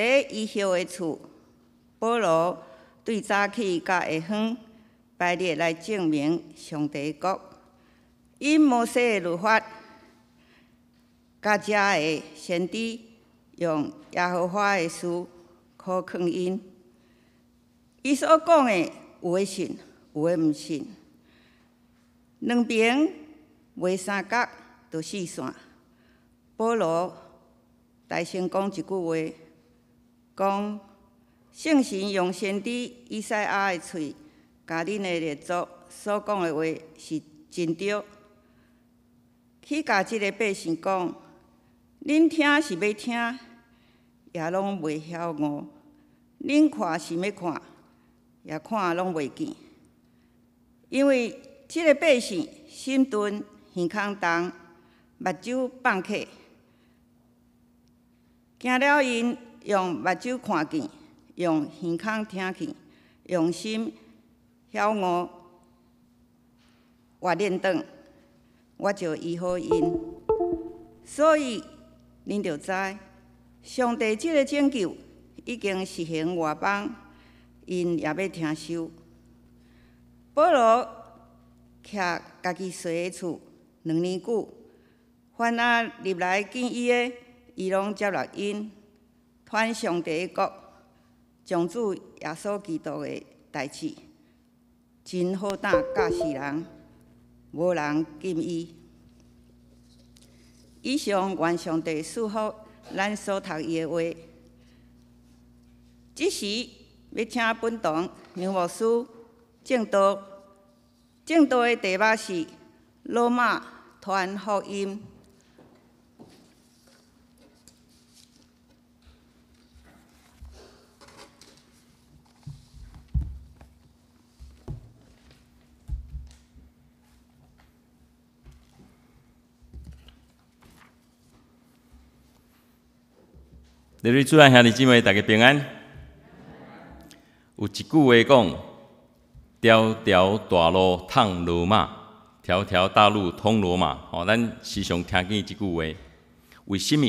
第一以的厝，保罗对早起甲下昏排列来证明上帝国。因摩西的律法，各遮的先知用耶和华的书可劝因，伊所讲的有诶信，有诶毋信。两边袂三角，着四线。保罗大声讲一句话。讲圣神用先知以赛亚的嘴，甲恁的列祖所讲的话是真着。去甲即个百姓讲，恁听是要听，也拢袂晓哦；恁看是要看，也看拢袂见。因为即个百姓心短、耳看重、目睭放客，惊了因。用目睭看见，用耳孔听见，用心觉悟、我念动，我就医好因。所以，恁就知，上帝即个拯救已经实行外邦，因也要听受。保罗徛家己洗的厝两年久，反而入来见伊的，伊拢接纳因。反上帝国、常主耶稣基督的代志，真好胆教世人，无人敬伊。以上完上帝四福，咱所读的话。即时要请本堂梁牧师正道，正道的题目是《罗马传福音》。各位主阿兄弟姊妹，大家平安。有一句话讲：“条条大路通罗马。”条条大路通罗马。哦，咱时常听见这句话。为什么？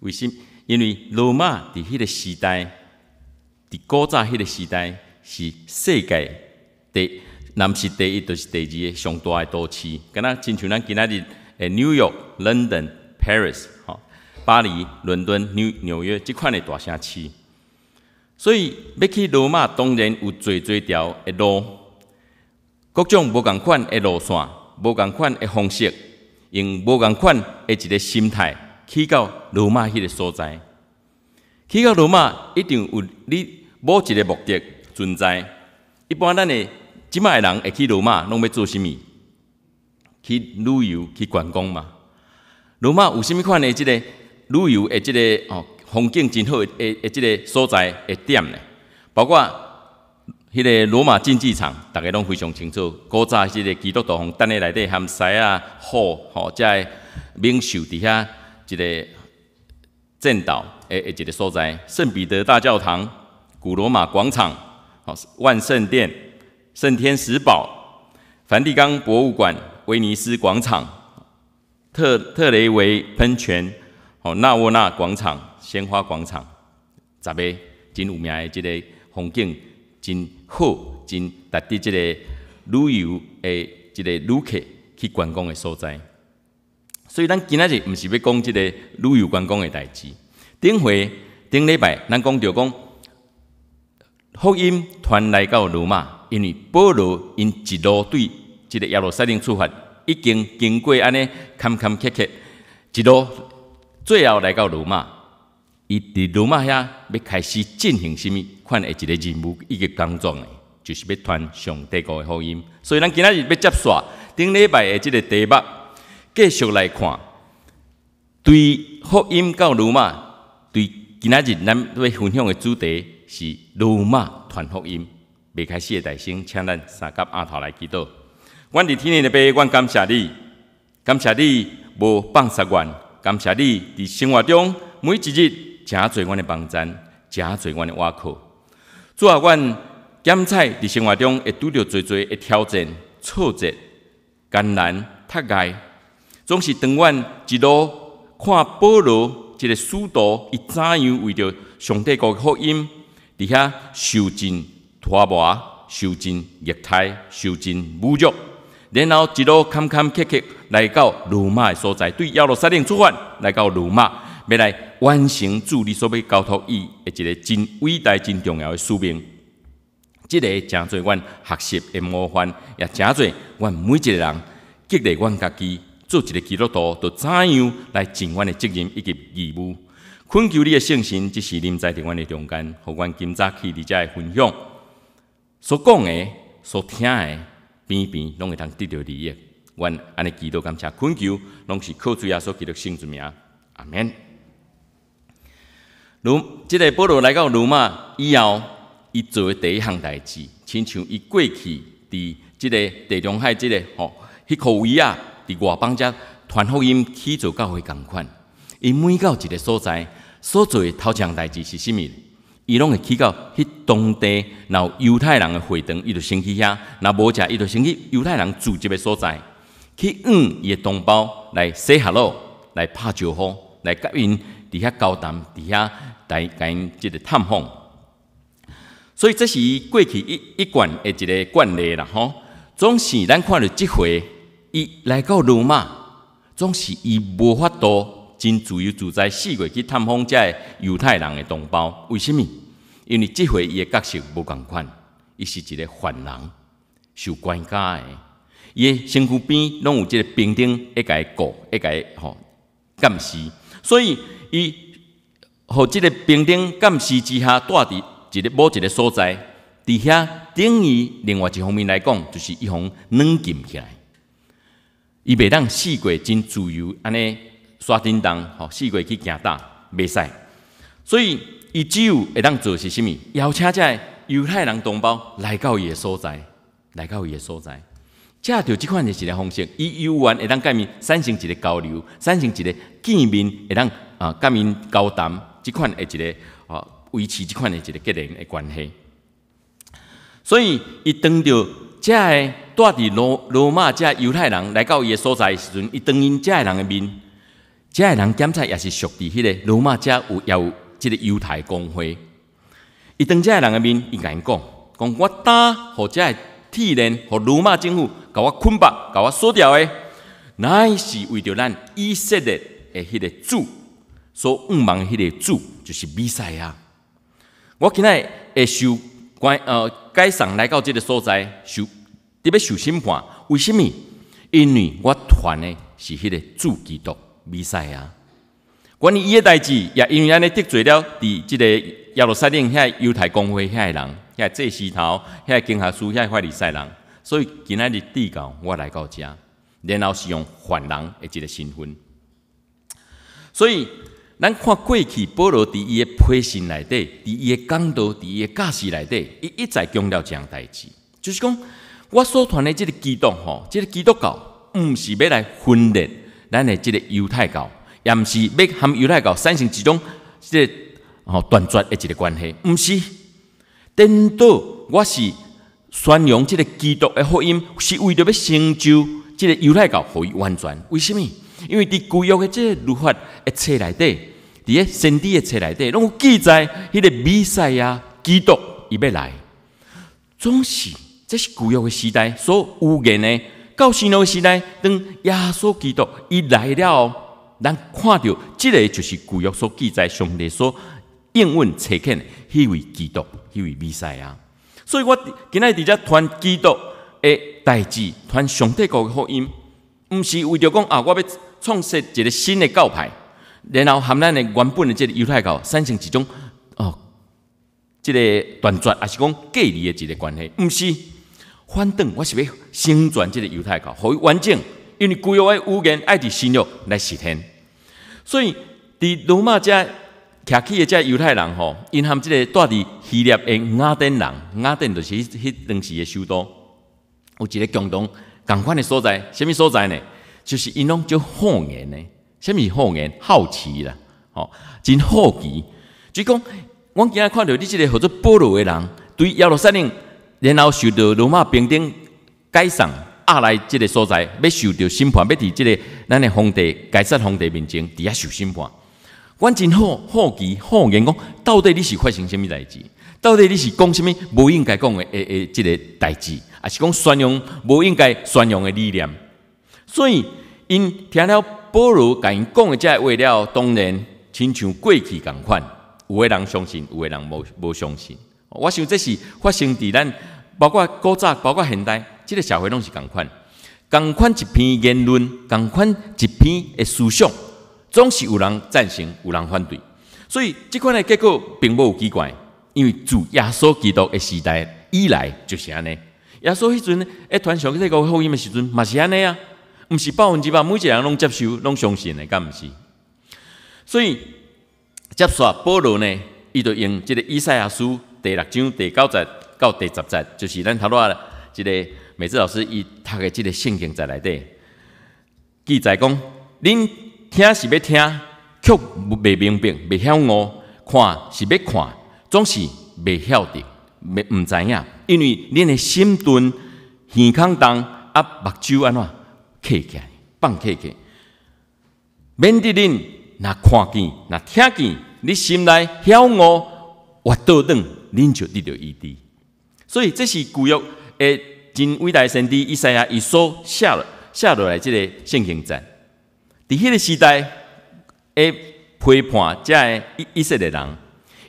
为什么？因为罗马伫迄个时代，伫古早迄个时代是世界第，不是第一，就是第二个上大的都市。敢若亲像咱今仔的，诶，New York、London、Paris。巴黎、伦敦、纽纽约这款的大城市，所以要去罗马，当然有最最条的路，各种不共款的路线，不共款的方式，用不共款的一个心态去到罗马迄个所在。去到罗马一定有你某一个目的存在。一般咱的即卖人会去罗马，拢要做啥物？去旅游、去观光嘛。罗马有啥物款的即个旅游诶，即个哦，风景真好诶！诶，即个所在诶点呢，包括迄个罗马竞技场，大家拢非常清楚。古早即个基督徒红等咧内底含狮啊虎吼，即个名秀伫遐一个正道诶诶，一个所在。圣彼得大教堂、古罗马广场、好万圣殿、圣天使堡、梵蒂冈博物馆、威尼斯广场、特特雷维喷泉。好，纳沃纳广场、鲜花广场，十个真有名的即个风景真好，真值得即个旅游诶即个旅客去观光的所在。所以咱今仔日毋是要讲即个旅游观光的代志。顶回顶礼拜咱讲着讲福音团来到罗马，因为保罗因一路对即个亚路撒冷出发，已经经过安尼坎坎坷坷一路。最后来到罗马，伊伫罗马遐要开始进行什物款一个任务、一个工作呢？就是要传上帝国的福音。所以咱今仔日要接续顶礼拜的即个题目，继续来看对福音到罗马。对今仔日咱要分享的主题是罗马传福音。未开始的代先，请咱三甲阿头来祈祷。阮伫天的边，阮感谢你，感谢你无放弃阮。感谢你伫生活中每一日诚做阮的帮衬，诚做阮的挖苦。做阮检菜伫生活中，会拄着做做，的挑战挫折、艰难、膝盖，总是等阮一路看保罗一个书徒，伊怎样为着上帝国的福音，伫遐受尽拖磨、受尽虐待、受尽侮辱。然后一路坎坎坷坷来到罗马的所在，对亚罗三零出发，来到罗马，未来完成助理所要交托伊的一个真伟大、真重要的使命。这个诚侪阮学习的模范也诚侪阮每一个人，激励阮家己做一个基督徒，要怎样来尽阮的责任以及义务。恳求你的圣神，即是临在伫阮的中间，和阮今早起在分享所讲的、所听的。边边拢会通得到利益，阮安尼祈祷感谢，困求拢是靠主耶稣基督圣子名。阿免。如这个保罗来到罗马以后，伊做第一项代志，亲像伊过去伫即个地中海这个吼，迄科位啊，伫外邦遮传福音去做教会共款，伊每到一个所在所做头一项代志是甚物？伊拢会去到迄当地，后犹太人的会堂，伊就先去遐；若无食，伊就先去犹太人聚集的所在，去揾伊的同胞来洗下咯，来拍招呼，来甲因伫遐交谈，伫遐来甲因即个探访。所以这是过去一一贯的一个惯例啦，吼。总是咱看到即回，伊来到罗马，总是伊无法度。真自由自在，四月去探访遮犹太人的同胞，为甚物？因为即回伊的角色无共款，伊是一个犯人，受关押的。伊的身躯边拢有即个兵丁，一个狗，一个吼监视，所以伊互即个兵丁监视之下，住伫一个某一个所在，伫遐等于另外一方面来讲，就是一方冷禁起来，伊袂当四国真自由安尼。刷叮当，吼，四国去行大袂使，所以伊只有会当做是啥物？邀请的犹太人同胞来到伊个所在，来到伊个所在，恰着即款的一个方式，伊犹原会当甲伊产生一个交流，产生一个见面会当啊，甲因交谈，即款一个啊，维持即款的一个个人的关系。所以伊当着遮个住伫罗罗马遮犹太人来到伊个所在时阵，伊当因遮个人个面。遮个人检查也是属于迄个罗马遮有有即个犹太公会。伊当遮个人个面，伊甲因讲讲我打，遮者铁链，互罗马政府甲我捆绑，甲我锁掉诶。那是为着咱以色列诶迄个主，所毋万迄个主就是比赛啊！我今日会受关呃，街上来到即个所在受特别受审判，为虾物？因为我传的是迄个主基督。比赛啊！关于伊个代志，也因为安尼得罪了，伫即个亚路撒冷遐犹太公会遐人，遐谢司头，遐经河书，遐法利赛人，所以今仔日祷告，我来到遮，然后是用犯人，一个身份。所以咱看过去，保罗伫伊一批信底，伫伊一讲道，伊一教示内底，伊一再强调这样代志，就是讲我所传的即个基督吼，即个基督教，毋是要来分裂。咱的即个犹太教，也毋是要含犹太教产生一种即个哦断绝的一即个关系，毋是。颠倒，我是宣扬即个基督的福音，是为着要成就即个犹太教可以完全。为什物？因为伫古约的即个律法的册内底，伫诶新地的册内底，拢有记载迄个弥赛亚基督伊要来。总是这是古约的时代所预言呢。到新郎时代，当耶稣基督伊来了，咱看到即个就是旧约所记载，上帝所应允、察看的迄位基督，迄位弥赛亚。所以我今仔伫遮传基督的代志，传上帝国的福音，毋是为着讲啊，我要创设一个新的教派，然后含咱的原本的即个犹太教，产生一种哦，即个断绝，还是讲隔离的一个关系，毋是。翻动我是要生存即个犹太教，互伊完整，因为规划语言爱伫新约来实现。所以伫罗马遮徛起诶遮犹太人吼，因含即个住伫希腊诶雅典人，雅典就是迄当时诶首都，有一个共同共款的所在，什物所在呢？就是因拢叫好言呢，什物好言？好奇啦，吼，真好奇。就讲我今仔看到你即个合做保罗诶人，对亚六山零。然后受到罗马兵丁解散阿来即个所在，要受到审判，要伫即个咱的皇帝、解杀皇帝面前，伫遐受审判。阮真好好奇、好言讲，到底你是发生什物代志？到底你是讲什物无应该讲的诶诶，即个代志，还是讲宣扬无应该宣扬的理念？所以因听了保罗甲因讲的，才为了当然亲像过去共款，有的人相信，有的人无无相信。我想，这是发生伫咱，包括古早，包括现代，即个社会拢是共款，共款一篇言论，共款一篇的思想，总是有人赞成，有人反对，所以即款的结果并无有奇怪，因为主耶稣基督的时代以来就是安尼。耶稣迄阵，一传上迄个福音的时阵，嘛是安尼啊，毋是百分之百，每一个人拢接受，拢相信，的，敢毋是？所以，接受保罗呢，伊就用即个以赛亚书。第六章、第九节到第十节，就是咱拄仔一个美知老师，伊读的即个圣经在内底记载讲：，恁听是欲听，却未明白、未晓悟；，看是欲看，总是未晓得、未毋知影。因为恁的心钝、耳康重啊，目睭安怎？客来，放客气，免得恁若看见、若听见，你心内晓悟，我倒转恁就得到伊伫，所以这是古约诶，真伟大神的伊色啊。伊所写了，写落来即个圣城站。伫迄个时代，诶，批判这诶伊色列人，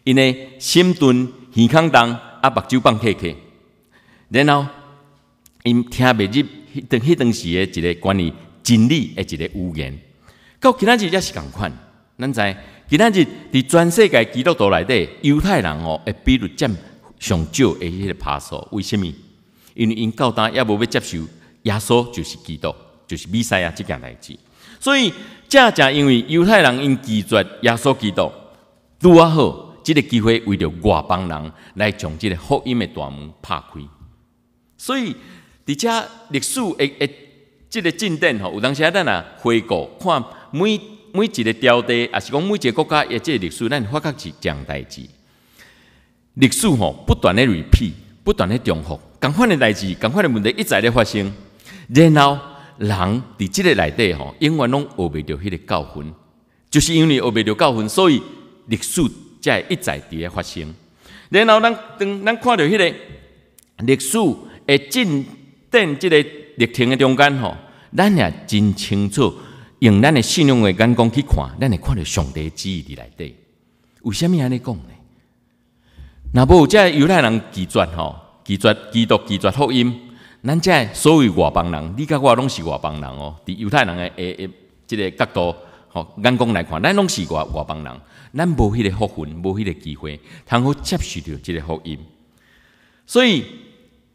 因为心短、耳康短，啊，目睭放客客。然后，因听袂入迄当、迄当时诶一个关于真理诶一个污言，到其他日也是共款。咱知。今仔日伫全世界基督徒内底，犹太人哦，诶，比率占上少诶迄个帕数，为虾物？因为因到单也无要接受耶稣，就是基督，就是弥赛亚即件代志。所以正正因为犹太人因拒绝耶稣基督，拄啊好，即个机会为着外邦人来从即个福音诶大门拍开。所以伫遮历史诶诶，即个进展吼，有当时咱啊回顾看每。每一个朝代，也是讲每一个国家，即个历史，咱发觉是这样代志。历史吼，不断的 repeat，不断的重复，共款的代志，共款的问题，一再的发生。然后，人伫即个内底吼，永远拢学袂着迄个教训，就是因为学袂着教训，所以历史才会一再伫咧发生。然后，咱当咱看到迄个历史，诶，进展，即个历程的中间吼，咱也真清楚。用咱的信仰的眼光去看，咱会看到上帝旨意伫内底。为什么安尼讲呢？那无，有即犹太人拒绝吼，拒绝基督，拒绝福音。咱遮所谓外邦人，你甲我拢是外邦人哦。伫犹太人的诶诶，即个角度吼眼光来看，咱拢是外外邦人，咱无迄个福音，无迄个机会，通好接受到即个福音。所以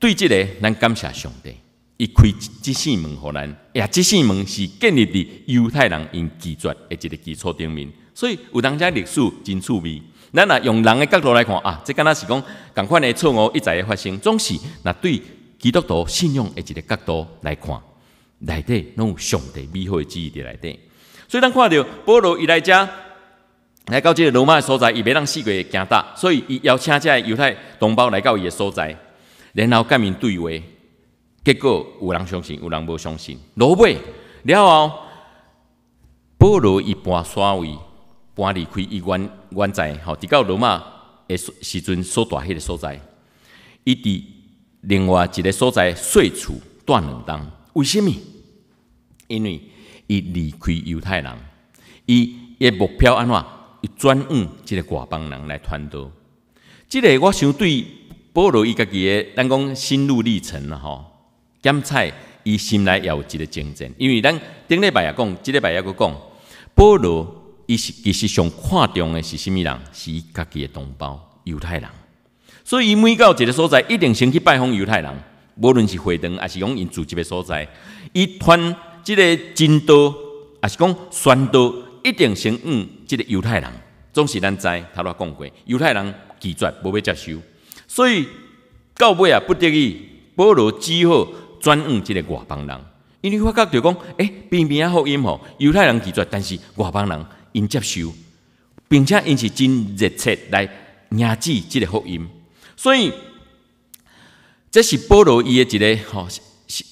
对即个，咱感谢上帝。伊开即扇门互咱，呀！即扇门是建立伫犹太人因拒绝的一个基础顶面，所以有当家历史真趣味。咱啊，用人的角度来看啊，这敢若是讲共款的错误一再发生，总是若对基督徒信仰的一个角度来看，内底拢有上帝美好的记忆伫内底。所以咱看到保罗伊来遮，来到这个罗马的所在，伊袂让四鬼惊大，所以伊邀请这犹太同胞来到伊的所在，然后介面对话。结果有人相信，有人无相信。罗马了后，保罗伊搬徙位，搬离开伊原原在吼，直到罗马的时阵，所迄个所在，伊伫另外一个所在睡处断两当。为什物？因为伊离开犹太人，伊的目标安怎？伊专往即个外邦人来团斗。即个我想对保罗伊家己的咱讲心路历程啦吼。检菜，伊心内也有一个精争，因为咱顶礼拜也讲，即礼拜也佫讲，保罗伊是其实上看重的是甚物人，是家己的同胞犹太人。所以伊每到一个所在，一定先去拜访犹太人，无论是会堂还是讲因住即个所在，伊传即个真道，还是讲宣道，一定先问即个犹太人，总是知，头拄都讲过，犹太人拒绝无要接受。所以到尾啊，不得已，保罗只好。专五即个外邦人，因为发觉着讲，哎，平平啊福音吼，犹太人拒绝，但是外邦人因接受，并且因是真热切来铭记即个福音，所以这是保罗伊的一个吼心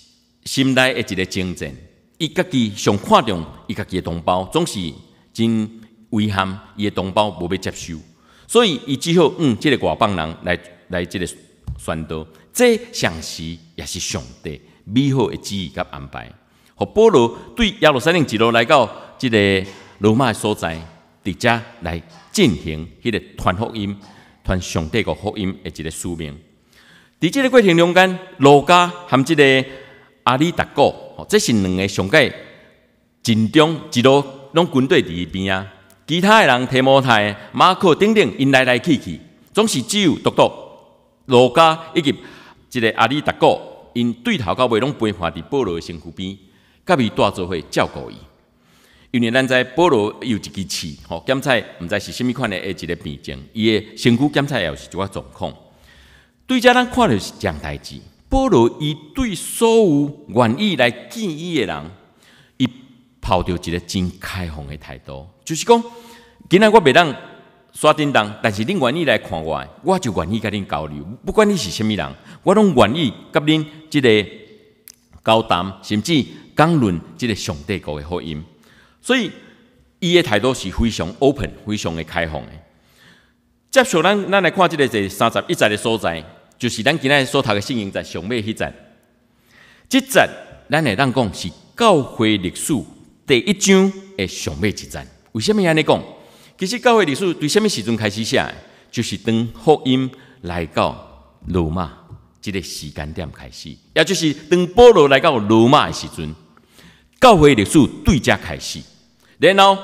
心内的一个精神。伊家己上看重伊家己的同胞，总是真遗憾，伊的同胞无被接受，所以伊只好嗯，即个外邦人来来即个宣道。这上是也是上帝美好的旨意甲安排。和保罗对亚路撒冷一路来到即个罗马所在，迪家来进行迄个传福音、传上帝个福音，的一个使命。伫这个过程中间，罗家含即个阿里达古，这是两个上界尽忠一路拢军队伫一边啊。其他的人提摩太、马克等等，因来来去去，总是只有独独罗家以及。一个阿里达哥，因对头到尾拢，陪伴伫保罗的身躯边，甲伊带做伙照顾伊。因为咱知保罗有一支刺，吼，检测毋知是甚物款的下一个病症，伊的身躯检测也是怎啊状况？对遮咱看着是讲代志。保罗伊对所有愿意来见伊的人，伊抱着一个真开放的态度，就是讲，今仔我袂当。刷叮当，但是你愿意来看我，我就愿意甲恁交流。不管你是什物人，我拢愿意甲恁即个交谈，甚至讲论即个上帝国的福音。所以，伊的态度是非常 open、非常的开放的。接受咱咱来看即个第三十一节的所在，就是咱今日所读的圣经在上尾迄节。即节咱会当讲是教会历史第一章的上尾一节。为什物安尼讲？其实教会历史对什么时阵开始写，就是当福音来到罗马，即个时间点开始，也就是当保罗来到罗马的时阵，教会历史对这开始。然后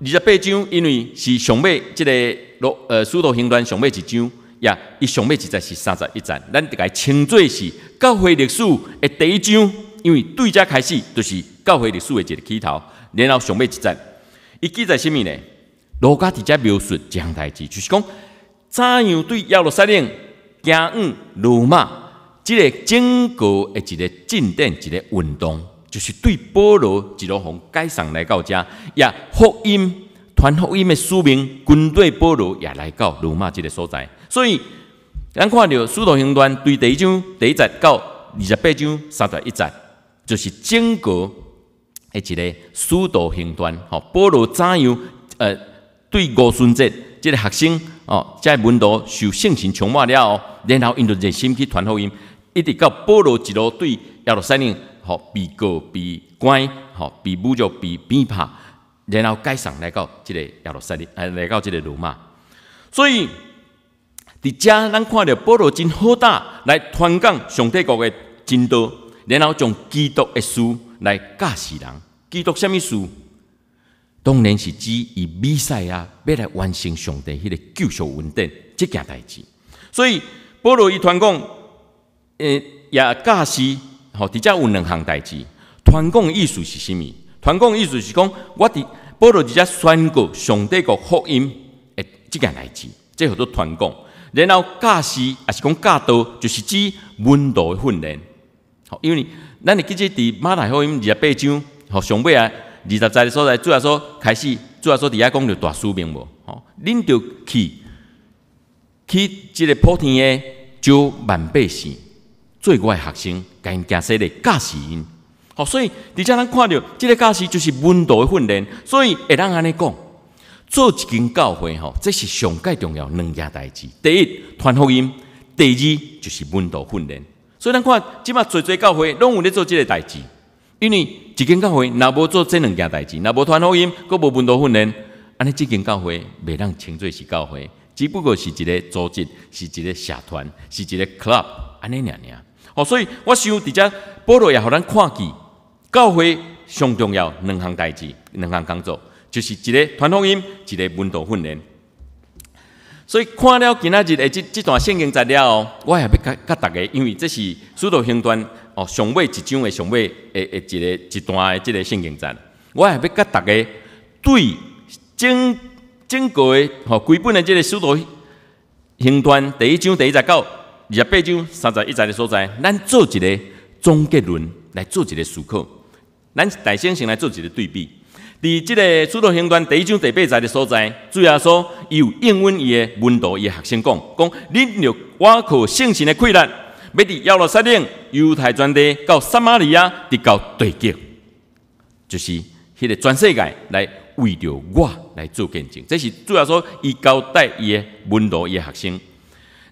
二十八章因为是上尾即个罗呃，使徒行传上尾一章，也伊上尾一节是三十一节，咱就该称作是教会历史的第一章，因为对这开始就是教会历史的一个起头。然后上尾一节，伊记载啥物呢？罗家直接描述这样代志，就是讲怎样对罗塞令行加辱骂，即个整个一个进电一个运动，就是对波罗一路从街上来到遮，也福音传福音的书名，军队波罗也来到辱骂即个所在。所以咱看到《使徒行传》对第一章第一节到二十八章三十一节，就是整个一个《使徒行传》吼，波罗怎样呃？对五孙节即个学生哦，在门徒受性情充满了后，然后因着热心去传福音，一直到保罗一路对亚罗山尼，吼比告比乖，吼比不就比偏怕，然后街上来到即个亚罗山尼，来到即个罗马，所以伫遮咱看着保罗真好大来传讲上帝国的真道，然后将基督的书来教死人，基督什物书？当然是指以比赛啊，要来完成上帝迄个救赎稳定即件代志。所以保罗伊传讲，诶，也驾驶吼，伫遮有两项代志。讲工意思是啥物？讲工意思是讲，我伫保罗伫遮宣告上帝个福音诶，即件代志，这叫做传讲。然后驾驶也是讲驾道，就是指度的训练。吼，因为咱你记得伫马太福音二十八章吼上尾啊。二十载的所在，主要说开始，主要说底下讲着大使命无，哦，恁着去去即个普天的招万百姓，做我的学生，甲因行说的教习因，哦，所以你只咱看着即个教习就是温道的训练，所以会当安尼讲，做一间教会吼，这是上界重要两件代志，第一传福音，第二就是门道训练，所以咱看即马做做教会拢有咧做即个代志。因为一间教会，若无做即两件代志，若无团福音，佫无文道训练，安尼即间教会袂当称作是教会，只不过是一个组织，是一个社团，是一个 club，安尼尔尔。哦，所以我想伫遮保罗也互咱看，见，教会上重要两项代志、两项工作，就是一个团福音，一个文道训练。所以看了今仔日的这这段圣经材料后，我也要甲甲大家，因为这是《使徒行传》哦上尾一章的上尾诶诶一个一段的这个圣经章，我也要甲大家对整整个的吼，规本的这个《使徒行传》第一章第一十到二十八章三十一节的所在，咱做一个总结论来做一个思考，咱大先生来做一个对比。伫即个出路行端第一章第八节的所在，主要说有应允伊的门徒伊的学生讲，讲你要我苦圣神的溃烂，要伫亚罗撒冷、犹太专地到撒马利亚，直到地极，就是迄个全世界来为着我来做见证，这是主要说伊交代伊的门徒伊的学生。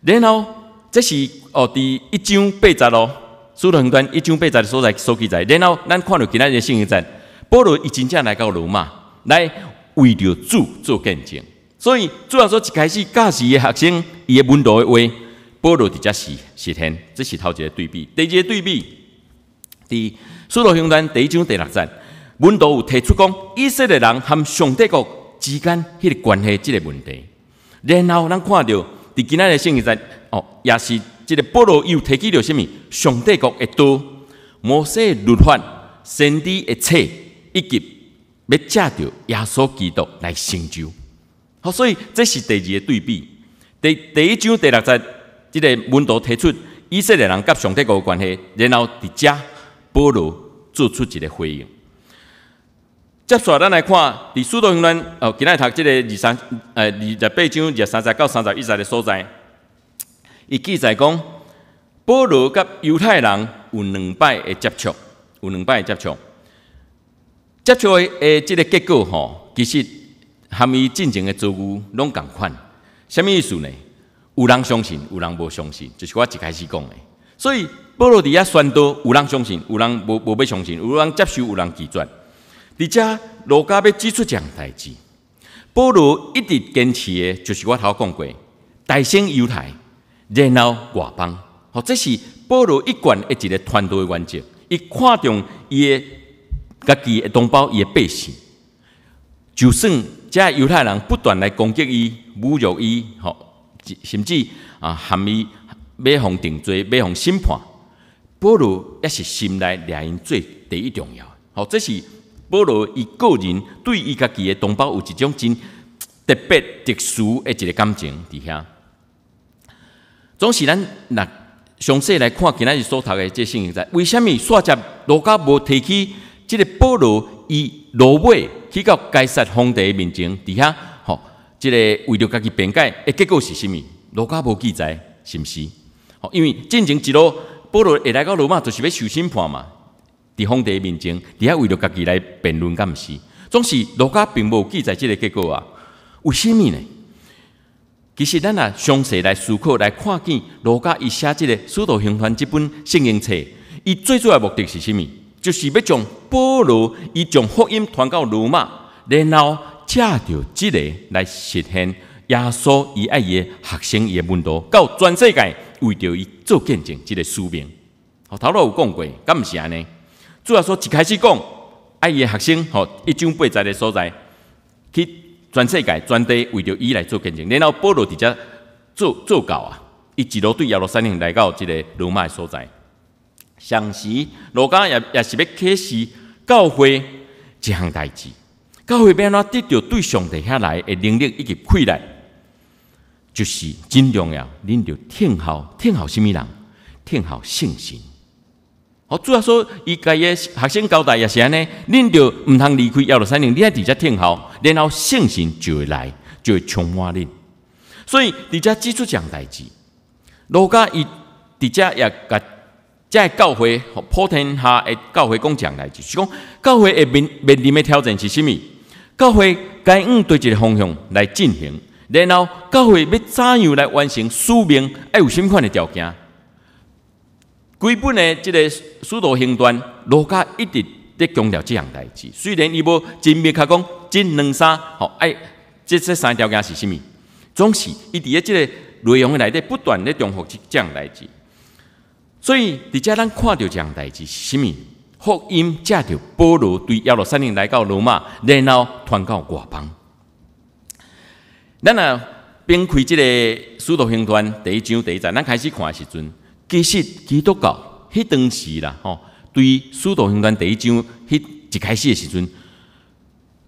然后这是哦，伫一章八节咯，出路行端一章八节的所在所记载。然后咱看到其他的圣息在。保罗伊真正来到罗马，来为着主做见证。所以主要说一开始教驶个学生伊个文道的话，保罗直接是实现。这是头一个对比。第二个对比，伫使徒行传》第一章第六节，文道有提出讲以色列人含上帝国之间迄个关系即个问题。然后咱看到伫今日个星期三，哦，也是即个保罗又提起着啥物？上帝国的多，摩西律法，神的一切。以及要借着耶稣基督来成就，好，所以这是第二个对比。第第一章第六节，这个门徒提出以色列人甲上帝国的关系，然后伫遮保罗做出一个回应。接下来，咱来看伫速度云端，哦，今仔读即个二三，呃，二十八章二三十到三十一节的所在，伊记载讲，保罗甲犹太人有两摆的接触，有两摆的接触。接受诶，即个结果吼，其实含伊进前的遭遇拢共款。虾物意思呢？有人相信，有人无相信，就是我一开始讲诶。所以保罗伫遐宣道，有人相信，有人无无要相信，有人接受，有人拒绝。而且，罗家要指出这样代志，保罗一直坚持的，就是我头讲过，大声犹太，热闹外邦，吼，这是保罗一贯一直嘅团队原则，伊看重伊。家己的同胞也百姓。就算遮犹太人不断来攻击伊、侮辱伊，吼，甚至啊含伊要放定罪、要放审判，保罗也是心内良心最第一重要。吼，这是保罗伊个人对伊家己的同胞有一种真特别特殊的一个感情伫遐。总是咱若详细来看，今日所读的这圣息，在为什么煞者大家无提起？这个保罗伊罗马去到该杀皇帝面前，伫遐吼，这个为了家己辩解，诶，结果是甚物？罗马无记载，是毋是？吼？因为进前一路，保罗会来到罗马，就是要受审判嘛。伫皇帝面前，伫遐为了家己来辩论，毋是，总是罗马并无记载即个结果啊。为甚物呢？其实咱啊，详细来思考，来看见罗家伊写即个《使徒行传》即本圣经册，伊最主要目的是甚物？就是要将保罗伊将福音传到罗马，然后借着即个来实现耶稣与伊耶学生伊的门徒到全世界为着伊做见证，即个使命。我头路有讲过，敢毋是安尼？主要说一开始讲爱伊的学生吼一九八十的所在，去全世界全地为着伊来做见证，然后保罗直接做做到啊，伊一路对亚路山冷来到即个罗马的所在。相时，罗家也也是要开始教会一项代志。教会变哪得着对上帝下来的能力，以及开来，就是真重要。恁就听候，听候是物人，听候信心。好，主要说，伊家个学生交代也是安尼，恁就毋通离开幺六三零，你还伫遮听候，然后信心就会来，就会充满恁。所以，伫遮基础一项代志，罗家伊伫遮也甲。在教会和普天下诶，教会即讲来，就是讲教会诶面面临诶挑战是甚物？教会该往对一个方向来进行，然后教会要怎样来完成使命？要有物款诶条件。基本诶，即个速徒行端罗家一直在强调即样代志。虽然伊要真明确讲，即两三，吼，哎，即即三条件是甚物？总是伊伫诶即个内容内底不断咧重复即样代志。所以，伫遮咱看到这样代志是啥物？福音借着保罗对亚六山零来到罗马，然后传到外邦。咱啊，并开即个《使徒行传》第一章第一节，咱开始看时阵，其实基督教迄当时啦，吼，对《使徒行传》第一章迄一开始的时阵，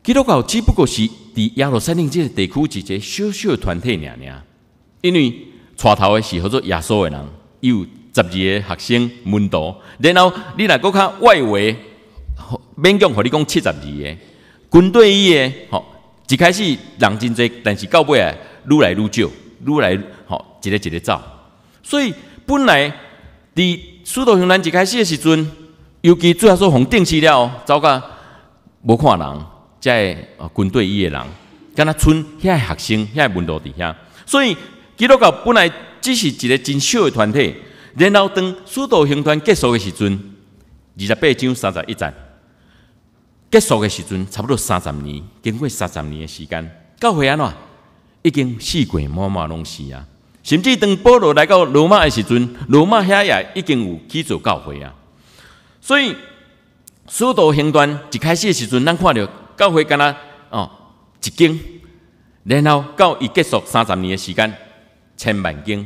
基督教只不过是伫亚六山零即个地区一个小小团体尔尔。因为带头的是合作耶稣的人，有。十二个学生门徒，然后你来国较外围，勉强和你讲七十二个军队伊个，吼，一开始人真济，但是到尾啊，愈来愈少，愈来吼，一个一个走。所以本来伫苏道雄南一开始的时阵，尤其最后煞逢定死了，走个无看人，在啊军队伊个人，敢若村遐学生遐门徒伫遐，所以基督教本来只是一个真小的团体。然后，当速度行传结束的时阵，二十八章三十一节结束的时阵，差不多三十年，经过三十年的时间，教会安怎？已经四鬼满满拢死啊！甚至当保罗来到罗马的时阵，罗马遐也已经有去做教会啊！所以，速度行传一开始的时阵，咱看到教会敢若哦，一经，然后到一结束三十年的时间，千万经。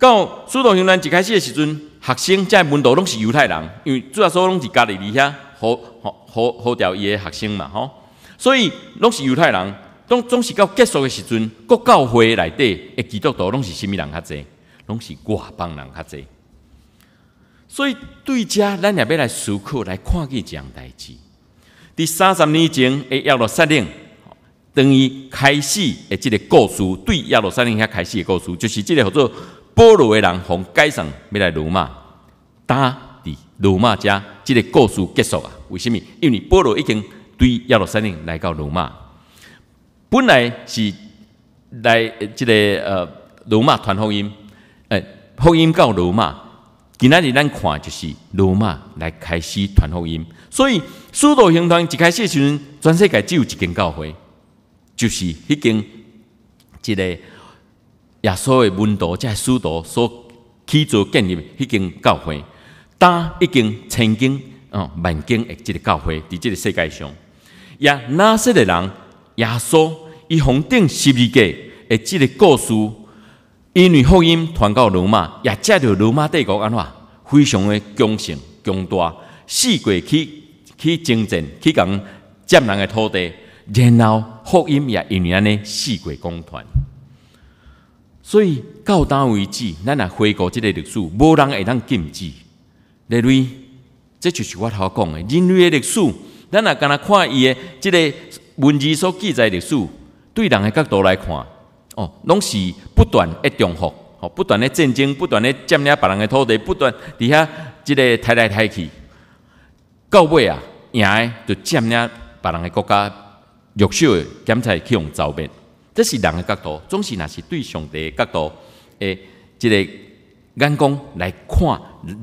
到苏道行传一开始的时阵，学生在门徒拢是犹太人，因为主要说拢是家里伫遐好好好调伊的学生嘛，吼。所以拢是犹太人，总总是到结束的时阵，国教会内底的基督徒拢是甚物人较侪？拢是外邦人较侪。所以对遮咱也要来思考来看见这样代志。在三十年前，亚罗萨令等于开始的即个故事，对亚罗萨令遐开始的故事，就是即个叫做。波罗的人从街上要来辱骂，打的辱骂者，这个故事结束啊？为什么？因为波罗已经对亚罗山林来到辱骂，本来是来这个呃辱骂传福音，哎，福音到辱骂，今仔日咱看就是罗马来开始传福音，所以使徒行传一开始时，阵，全世界只有一间教会，就是迄间即个。耶稣的门徒，即系使徒所起做建立迄间教会，当已经千经、嗯万经的即个教会，伫即个世界上，也那些的人，耶稣以红顶十二个，的即个故事，因为福音传到罗马，也接着罗马帝国安怎非常的强盛、强大，四国去去征战，去共占人的土地，然后福音也因为安尼四国公团。所以，到当为止，咱啊回顾即个历史，无人会当禁止。例如，这就是我头讲的人类的历史，咱若敢若看伊的即个文字所记载历史，对人的角度来看，哦，拢是不断重复，哦，不断的战争，不断的占领别人的土地，不断伫遐即个抬来抬去，到尾啊赢的就占领别人的国家，弱小的干菜去用造灭。这是人的角度，总是若是对上帝的角度，诶，即个眼光来看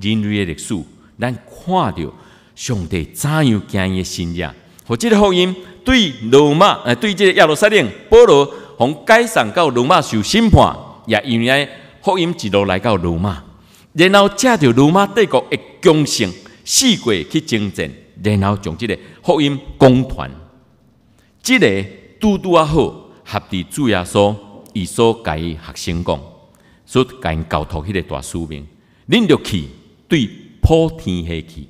人类的历史，咱看到上帝怎样行的信仰。即个福音对罗马，诶，对即个亚罗赛定、保罗，从解散到罗马受审判，也因为福音一路来到罗马，然后借着罗马帝国的强盛，四国去征战，然后从即个福音公团，这个拄拄啊好。合伫主要所，伊所甲伊学生讲，所以因伊教徒迄个大使命，恁入去对普天下去，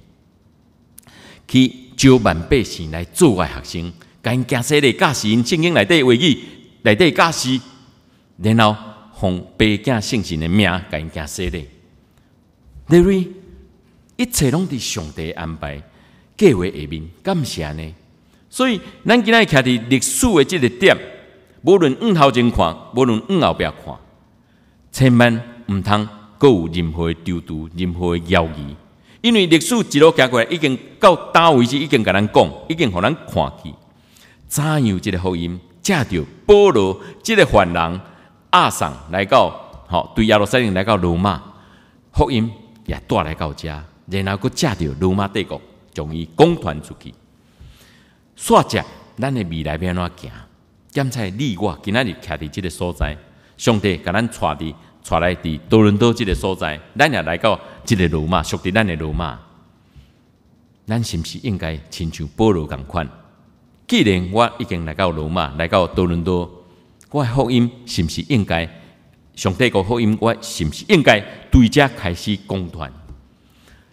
去招万百姓来做爱学生，因惊说的驾驶因精英来第位内底第驾驶，然后放百姓圣贤的名因惊说的。因为一切拢伫上帝安排，计划下面，感谢呢。所以咱今日徛伫历史的即个点。无论五头前看，无论五后壁看，千万毋通搁有任何的刁毒、任何的妖异，因为历史一路行过来，已经到叨位置，已经甲咱讲，已经互咱看去。怎样即个福音，假着保罗即个凡人阿桑来到，吼对亚罗生人来到罗马，福音也带来到遮，然后个假着罗马帝国将伊公传出去，煞者咱的未来安怎行？现在你我今仔日徛伫即个所在，上帝甲咱带伫带来伫多伦多即个所在，咱也来到即个罗马，属于咱的罗马，咱是毋是应该亲像保罗共款？既然我已经来到罗马，来到多伦多，我福音是毋是应该？上帝个福音我是不是应该对遮开始公团，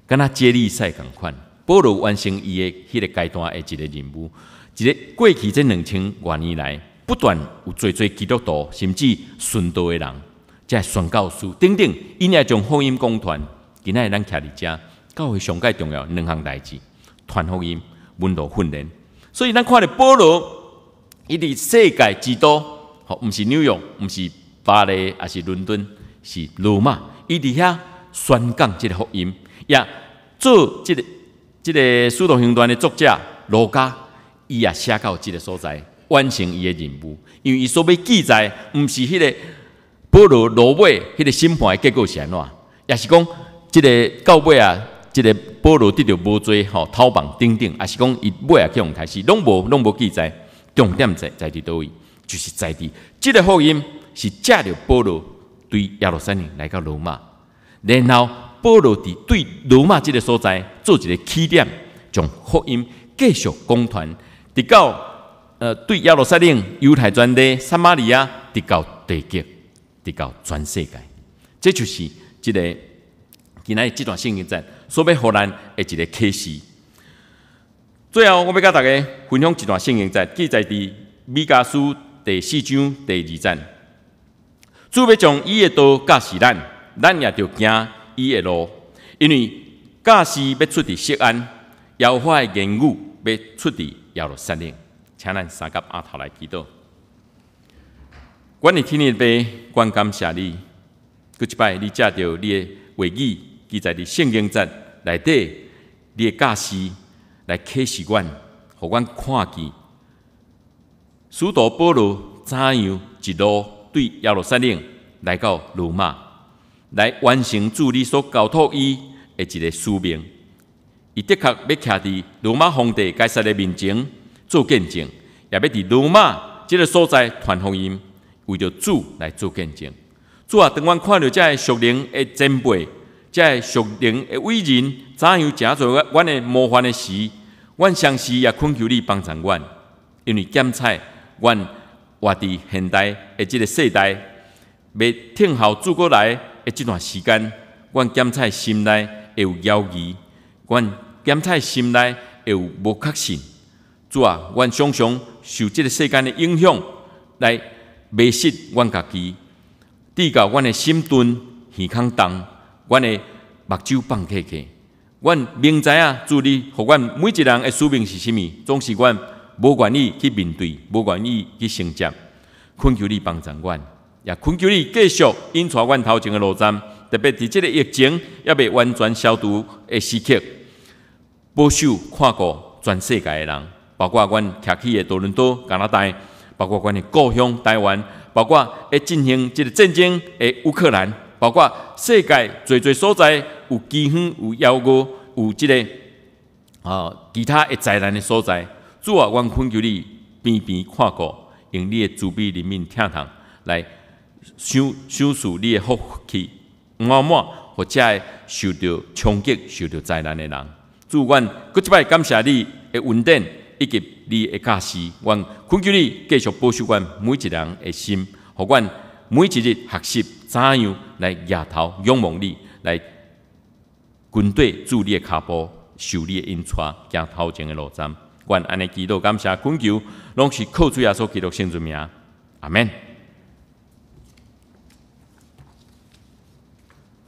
敢若接力赛共款？保罗完成伊诶迄个阶段诶一个任务。一个过去即两千多年来，不断有做做基督徒，甚至殉道的人在宣教书等等，因也将福音公传，今仔咱徛伫遮，教会上界重要两项代志：传福音、门徒训练。所以咱看到保罗，伊伫世界之都好，毋是纽约，毋是巴黎，也是伦敦，是罗马，伊伫遐宣讲即个福音，也做即个即个《使徒行传》的作者罗家。伊也写到即个所在，完成伊的任务，因为伊所要记载，毋是迄个保罗罗马迄个判的结果是安怎，也是讲，即个到尾啊，即个保罗得着无做吼，偷棒顶顶，也是讲伊尾啊去互开始，拢无拢无记载，重点在在伫倒位，就是在伫即个福音是借着保罗对亚罗山人来到罗马，然后保罗伫对罗马即个所在做一个起点，将福音继续公传。直到呃，对耶路撒冷犹太专地、撒马利亚，直到地极，直到全世界，这就是一个。今仔日这段圣经在所欲互咱的一个启示。最后，我要甲大家分享一段圣经，在记载伫米迦书第四章第二章。主欲将伊的道路驾驶咱，咱也着行伊的路，因为驾驶要出伫西安，妖化的言语要出伫。幺六三零，请咱三甲阿头来祈祷。阮理天日呗，阮感谢立，佮一拜你驾着你的飞机，记载你圣经集内底，你的驾驶来开习惯，何管看见？释多波罗怎样一路对幺六三零来到辱骂，来完成助理所教托伊的一个命。伊的确要徛伫罗马皇帝解释的面前做见证，也要伫罗马即个所在传福音，为着主来做见证。主啊，当阮看到遮个属灵的前辈、遮个属灵的伟人怎样正做阮的模范的时，阮相信也恳求你帮助阮，因为检采阮活伫现代的即个世代，要听候主过来的即段时间，阮检采心内会有要求。阮检讨心内有无确信？主啊！阮常常受即个世间的影响，来迷失阮家己。第到阮的心钝、耳空、重，阮的目睭放起去。阮明知啊，主你互阮每一个人的使命是甚物，总是阮无愿意去面对，无愿意去承接。恳求你帮助阮，也恳求你继续引出阮头前的路障。特别伫即个疫情，要未完全消毒的时刻，保守看顾全世界的人，包括阮徛起的多伦多加拿大，包括阮的故乡台湾，包括伫进行即个战争诶乌克兰，包括世界最最所在有饥荒、有妖国、有即个啊其他诶灾难诶所在，主要阮恳求你边边看顾，用你诶慈悲怜悯天堂来修修赎你诶福气。我满，或者受到冲击、受到灾难的人，祝愿国一摆感谢你，的稳定以及你的家事，愿恳求你继续保守阮每一人的心，互阮每一日学习怎样来压头仰望你，来军队助你的步，受你诶印差、行头前的路站，愿安尼祈祷感谢恳求，拢是靠主耶稣基督新生名，阿门。